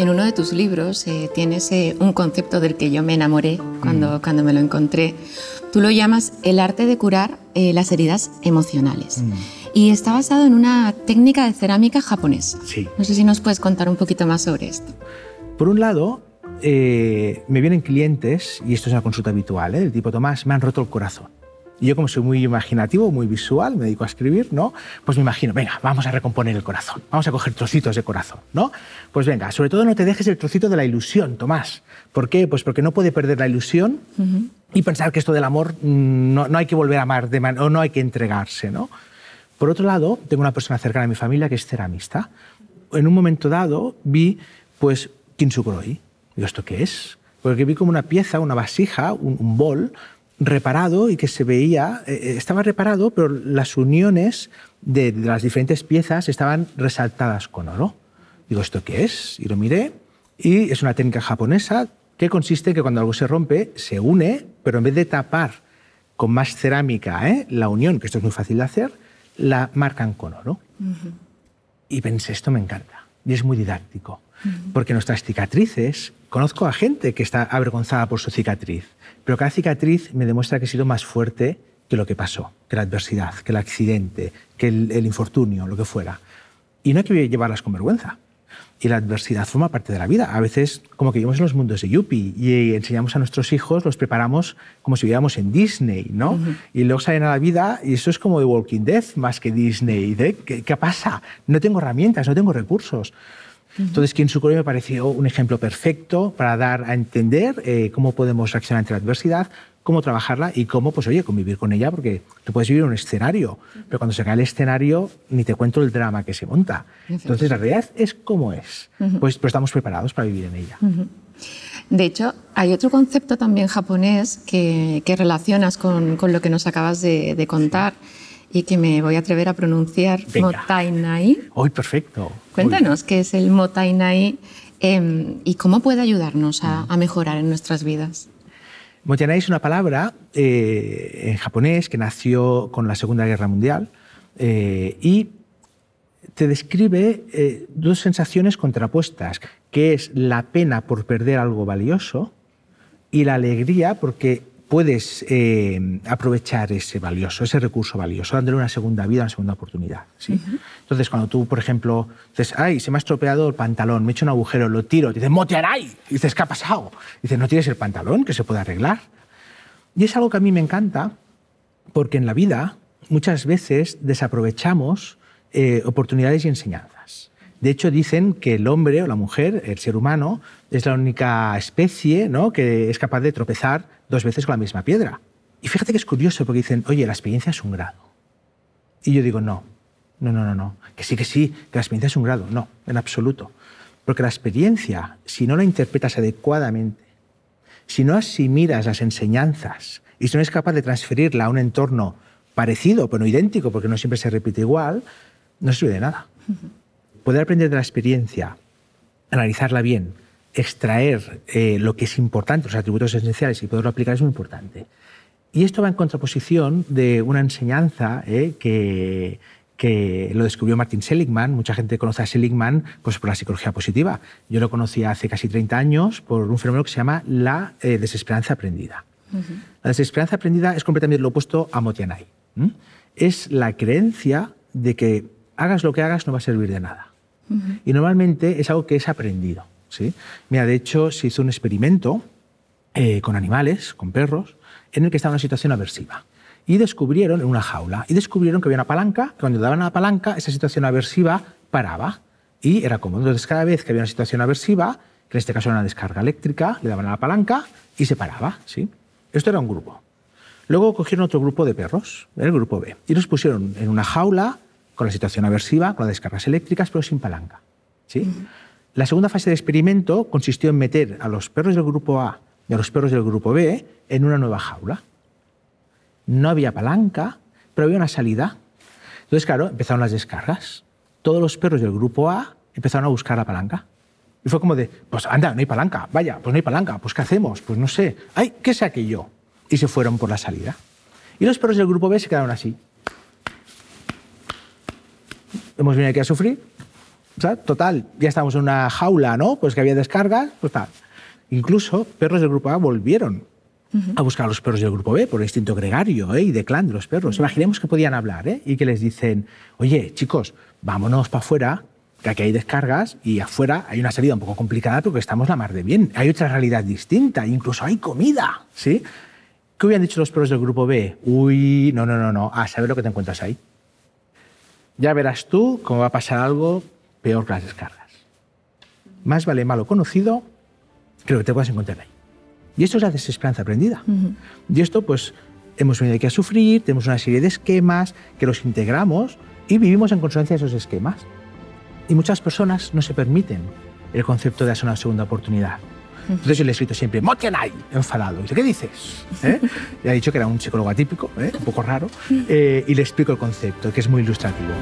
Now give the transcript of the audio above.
En uno de tus libros eh, tienes eh, un concepto del que yo me enamoré cuando, mm. cuando me lo encontré. Tú lo llamas el arte de curar eh, las heridas emocionales. Mm. Y está basado en una técnica de cerámica japonesa. No sé si nos puedes contar un poquito más sobre esto. Por un lado, me vienen clientes, y esto es una consulta habitual, del tipo, Tomás, me han roto el corazón. Y yo como soy muy imaginativo, muy visual, me dedico a escribir, ¿no? Pues me imagino, venga, vamos a recomponer el corazón, vamos a coger trocitos de corazón, ¿no? Pues venga, sobre todo no te dejes el trocito de la ilusión, Tomás. ¿Por qué? Pues porque no puede perder la ilusión y pensar que esto del amor mm, no, hay que volver a amar de o no hay que entregarse, ¿no? Por otro lado, tengo una persona cercana a mi familia que es ceramista. En un momento dado vi, pues, Kintsukuroi. Digo, ¿esto qué es? Porque vi como una pieza, una vasija, un, un bol reparado y que se veía, eh, eh, estaba reparado, pero las uniones de, las diferentes piezas estaban resaltadas con oro. Digo, ¿esto qué es? Y lo miré. Y es una técnica japonesa que consiste en que cuando algo se rompe, se une, pero en vez de tapar con más cerámica ¿eh? la unión, que esto es muy fácil de hacer, la marcan con oro. Y pensé, esto me encanta y es muy didáctico. Porque nuestras cicatrices, conozco a gente que está avergonzada por su cicatriz, pero cada cicatriz me demuestra que he sido más fuerte que lo que pasó, que la adversidad, que el accidente, que el, el infortunio, lo que fuera. Y no hay que llevarlas con vergüenza y la adversidad forma parte de la vida. A veces, como que vivimos en los mundos de Yuppie y eh, enseñamos a nuestros hijos, los preparamos como si viviéramos en Disney, ¿no? Y luego salen a la vida y eso es como The Walking Dead más que Disney. ¿Qué, pasa? No tengo herramientas, no tengo recursos. entonces quien Entonces, me pareció un ejemplo perfecto para dar a entender eh, cómo podemos reaccionar ante la adversidad, cómo trabajarla y cómo, pues oye, convivir con ella, porque tú puedes vivir un escenario, pero cuando se cae el escenario, ni te cuento el drama que se monta. Entonces, la realidad es como es. Pues, pues estamos preparados para vivir en ella. De hecho, hay otro concepto también japonés que, relacionas con, lo que nos acabas de, contar y que me voy a atrever a pronunciar, motainai. Hoy perfecto. Cuéntanos qué es el motainai em, y cómo puede ayudarnos a, a mejorar en nuestras vidas. Motianai es una palabra eh, en japonés que nació con la Segunda Guerra Mundial eh, y te describe eh, dos sensaciones contrapuestas, que es la pena por perder algo valioso y la alegría porque puedes eh, aprovechar ese valioso, ese recurso valioso, dándole una segunda vida, una segunda oportunidad. ¿sí? Entonces, cuando tú, por ejemplo, dices, ay, se me ha estropeado el pantalón, me he hecho un agujero, lo tiro, te dicen motearay, y dices, ¿qué ha pasado? Y dices, no tienes el pantalón, que se puede arreglar. Y es algo que a mí me encanta, porque en la vida muchas veces desaprovechamos eh, oportunidades y enseñanzas. De hecho, dicen que el hombre o la mujer, el ser humano, es la única especie ¿no? que es capaz de tropezar dos veces con la misma piedra. Y fíjate que es curioso porque dicen, oye, la experiencia es un grado. Y yo digo, no, no, no, no, no, que sí, que sí, que la experiencia es un grado. No, en absoluto. Porque la experiencia, si no la interpretas adecuadamente, si no asimilas las enseñanzas y si no es capaz de transferirla a un entorno parecido, pero no idéntico, porque no siempre se repite igual, no sirve de nada poder aprender de la experiencia, analizarla bien, extraer eh, lo que es importante, los atributos esenciales y poderlo aplicar es muy importante. Y esto va en contraposición de una enseñanza eh, que, que lo descubrió Martin Seligman. Mucha gente conoce a Seligman pues, por la psicología positiva. Yo lo conocí hace casi 30 años por un fenómeno que se llama la eh, desesperanza aprendida. La desesperanza aprendida es completamente lo opuesto a Motianai. Es la creencia de que hagas lo que hagas no va a servir de nada. Y normalmente es algo que es aprendido. ¿sí? Mira, de hecho, se hizo un experimento eh, con animales, con perros, en el que estaba en una situación aversiva. Y descubrieron, en una jaula, y descubrieron que había una palanca, que cuando daban a la palanca, esa situación aversiva paraba y era como Entonces, cada vez que había una situación aversiva, que en este caso era una descarga eléctrica, le daban a la palanca y se paraba. ¿sí? Esto era un grupo. Luego cogieron otro grupo de perros, el grupo B, y los pusieron en una jaula con la situación aversiva, con las descargas eléctricas, pero sin palanca. ¿sí? La segunda fase de experimento consistió en meter a los perros del grupo A y a los perros del grupo B en una nueva jaula. No había palanca, pero había una salida. Entonces, claro, empezaron las descargas. Todos los perros del grupo A empezaron a buscar la palanca. Y fue como de, pues anda, no hay palanca, vaya, pues no hay palanca, pues ¿qué hacemos? Pues no sé, ay, ¿qué sé yo? Y se fueron por la salida. Y los perros del grupo B se quedaron así hemos venido aquí a sufrir. O sea, total, ya estamos en una jaula, ¿no? Pues que había descargas, pues tal. Incluso perros del grupo A volvieron a buscar a los perros del grupo B por el instinto gregario ¿eh? y de clan de los perros. Imaginemos que podían hablar ¿eh? y que les dicen, oye, chicos, vámonos para afuera, que aquí hay descargas y afuera hay una salida un poco complicada porque estamos la mar de bien. Hay otra realidad distinta, incluso hay comida, ¿sí? ¿Qué hubieran dicho los perros del grupo B? Uy, no, no, no, no, a ah, saber lo que te encuentras ahí ya verás tú cómo va a pasar algo peor que las descargas. Más vale malo conocido que lo que te puedas encontrar ahí. Y esto es la desesperanza aprendida. Y esto, pues, hemos venido aquí a sufrir, tenemos una serie de esquemas que los integramos y vivimos en consonancia de esos esquemas. Y muchas personas no se permiten el concepto de hacer una segunda oportunidad. Entonces yo le he escrito siempre, Motianai, enfadado. Y dice, ¿qué dices? ¿Eh? Le ha dicho que era un psicólogo atípico, ¿eh? un poco raro, eh, y le explico el concepto, que es muy ilustrativo.